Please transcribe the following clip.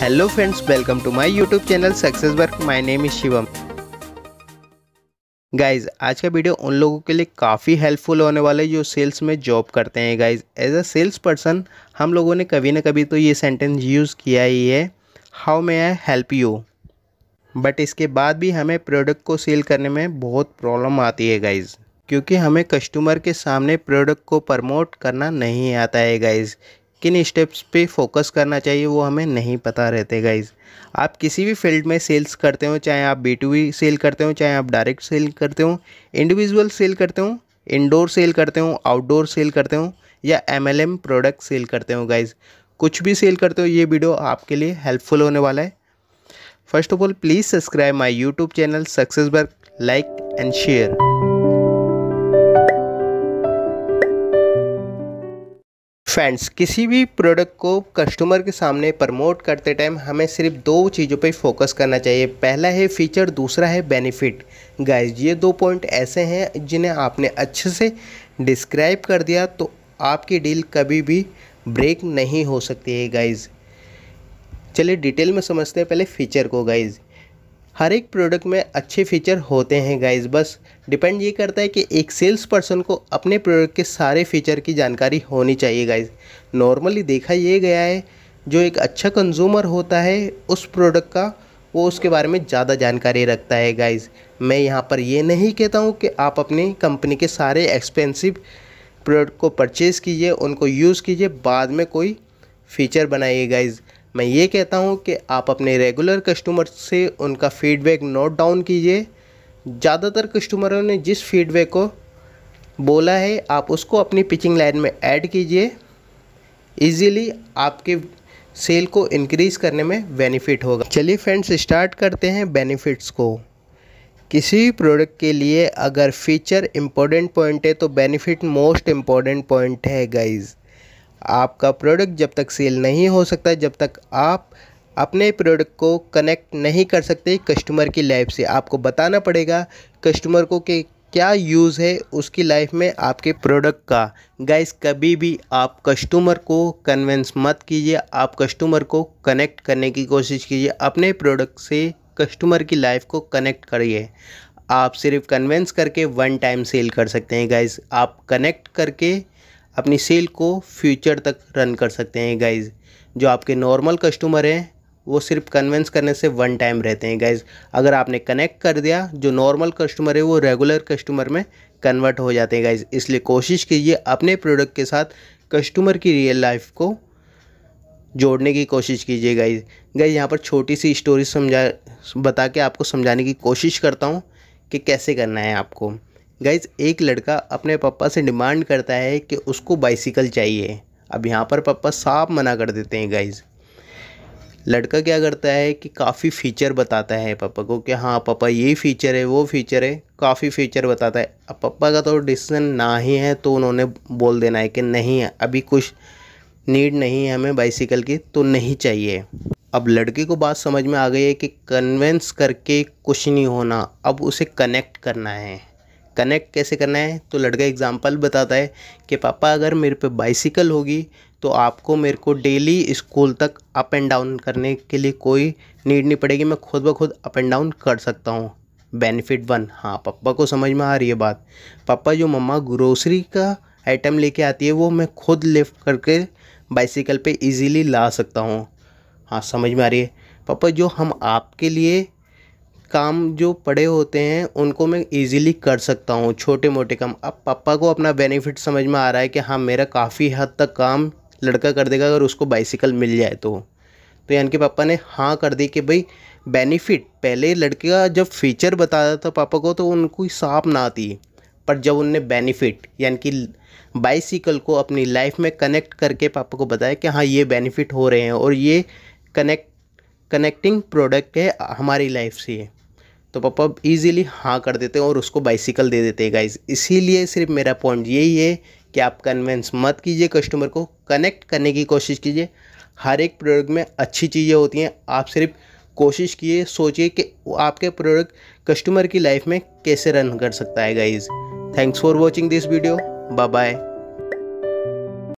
hello friends welcome to my YouTube channel success work my name is Shivam guys आज का video उन लोगों के लिए काफ़ी हेल्पफुल होने वाला है जो सेल्स में जॉब करते हैं guys as a sales person हम लोगों ने कभी ना कभी तो ये सेंटेंस यूज़ किया ही है how may I help you but इसके बाद भी हमें प्रोडक्ट को सेल करने में बहुत प्रॉब्लम आती है गाइज़ क्योंकि हमें कस्टमर के सामने प्रोडक्ट को प्रमोट करना नहीं आता है गाइज़ किन स्टेप्स पे फोकस करना चाहिए वो हमें नहीं पता रहते गाइज़ आप किसी भी फील्ड में सेल्स करते हो चाहे आप बी टू बी सेल करते हो चाहे आप डायरेक्ट सेल करते हो इंडिविजुअल सेल करते हो इंडोर सेल करते हो आउटडोर सेल करते हो या एम प्रोडक्ट सेल करते हो गाइज़ कुछ भी सेल करते हो ये वीडियो आपके लिए हेल्पफुल होने वाला है first of all please subscribe my YouTube channel success work like and share friends किसी भी प्रोडक्ट को कस्टमर के सामने प्रमोट करते टाइम हमें सिर्फ दो चीज़ों पे फोकस करना चाहिए पहला है फीचर दूसरा है बेनिफिट गाइस ये दो पॉइंट ऐसे हैं जिन्हें आपने अच्छे से डिस्क्राइब कर दिया तो आपकी डील कभी भी ब्रेक नहीं हो सकती है गाइज़ चलिए डिटेल में समझते हैं पहले फीचर को गाइज़ हर एक प्रोडक्ट में अच्छे फीचर होते हैं गाइज बस डिपेंड ये करता है कि एक सेल्स पर्सन को अपने प्रोडक्ट के सारे फीचर की जानकारी होनी चाहिए गाइज नॉर्मली देखा ये गया है जो एक अच्छा कंज्यूमर होता है उस प्रोडक्ट का वो उसके बारे में ज़्यादा जानकारी रखता है गाइज मैं यहाँ पर ये नहीं कहता हूँ कि आप अपनी कंपनी के सारे एक्सपेंसिव प्रोडक्ट को परचेज़ कीजिए उनको यूज़ कीजिए बाद में कोई फ़ीचर बनाइए गाइज़ मैं ये कहता हूँ कि आप अपने रेगुलर कस्टमर से उनका फीडबैक नोट डाउन कीजिए ज़्यादातर कस्टमरों ने जिस फीडबैक को बोला है आप उसको अपनी पिचिंग लाइन में ऐड कीजिए इजीली आपके सेल को इंक्रीज़ करने में बेनिफिट होगा चलिए फ्रेंड्स स्टार्ट करते हैं बेनिफिट्स को किसी भी प्रोडक्ट के लिए अगर फीचर इम्पोर्टेंट पॉइंट है तो बेनिफिट मोस्ट इम्पॉर्टेंट पॉइंट है गाइज़ आपका प्रोडक्ट जब तक सेल नहीं हो सकता जब तक आप अपने प्रोडक्ट को कनेक्ट नहीं कर सकते कस्टमर की लाइफ से आपको बताना पड़ेगा कस्टमर को कि क्या यूज़ है उसकी लाइफ में आपके प्रोडक्ट का गाइस कभी भी आप कस्टमर को कन्वेंस मत कीजिए आप कस्टमर को कनेक्ट करने की कोशिश कीजिए अपने प्रोडक्ट से कस्टमर की लाइफ को कनेक्ट करिए आप सिर्फ कन्वेंस करके वन टाइम सेल कर सकते हैं गाइस आप कनेक्ट करके अपनी सेल को फ्यूचर तक रन कर सकते हैं गाइज़ जो आपके नॉर्मल कस्टमर हैं वो सिर्फ कन्वेंस करने से वन टाइम रहते हैं गाइज़ अगर आपने कनेक्ट कर दिया जो नॉर्मल कस्टमर है वो रेगुलर कस्टमर में कन्वर्ट हो जाते हैं गाइज़ इसलिए कोशिश कीजिए अपने प्रोडक्ट के साथ कस्टमर की रियल लाइफ को जोड़ने की कोशिश कीजिए गाइज गाइज यहाँ पर छोटी सी स्टोरी समझा बता के आपको समझाने की कोशिश करता हूँ कि कैसे करना है आपको गाइज एक लड़का अपने पापा से डिमांड करता है कि उसको बाइसिकल चाहिए अब यहाँ पर पापा साफ मना कर देते हैं गाइज़ लड़का क्या करता है कि काफ़ी फ़ीचर बताता है पापा को कि हाँ पापा ये फ़ीचर है वो फ़ीचर है काफ़ी फ़ीचर बताता है अब पापा का तो डिसीजन ना ही है तो उन्होंने बोल देना है कि नहीं है अभी कुछ नीड नहीं है हमें बाइसिकल की तो नहीं चाहिए अब लड़के को बात समझ में आ गई है कि कन्वेंस करके कुछ नहीं होना अब उसे कनेक्ट करना है कनेक्ट कैसे करना है तो लड़का एग्जाम्पल बताता है कि पापा अगर मेरे पे बाइसिकल होगी तो आपको मेरे को डेली स्कूल तक अप एंड डाउन करने के लिए कोई नीड नहीं पड़ेगी मैं खुद ब खुद अप एंड डाउन कर सकता हूँ बेनिफिट वन हाँ पापा को समझ में आ रही है बात पापा जो मम्मा ग्रोसरी का आइटम लेके आती है वो मैं खुद लिफ्ट करके बाइसिकल पे इजीली ला सकता हूँ हाँ समझ में आ रही है पापा जो हम आपके लिए काम जो पड़े होते हैं उनको मैं ईज़िली कर सकता हूँ छोटे मोटे काम अब पापा को अपना बेनिफिट समझ में आ रहा है कि हाँ मेरा काफ़ी हद तक काम लड़का कर देगा अगर उसको बाइसिकल मिल जाए तो तो यानी कि पापा ने हाँ कर दी कि भाई बेनिफिट पहले लड़के का जब फीचर रहा था पापा को तो उनको साफ ना आती पर जब उनने बेनिफिट यानी कि बाइसिकल को अपनी लाइफ में कनेक्ट करके पापा को बताया कि हाँ ये बेनिफिट हो रहे हैं और ये कनेक्ट कनेक्टिंग प्रोडक्ट है हमारी लाइफ से तो पापा ईजिली हाँ कर देते हैं और उसको बाइसिकल दे देते हैं गाइज इसीलिए सिर्फ मेरा पॉइंट यही है कि आप कन्वेंस मत कीजिए कस्टमर को कनेक्ट करने की कोशिश कीजिए हर एक प्रोडक्ट में अच्छी चीज़ें होती हैं आप सिर्फ कोशिश किए सोचिए कि आपके प्रोडक्ट कस्टमर की लाइफ में कैसे रन कर सकता है guys thanks for watching this video bye bye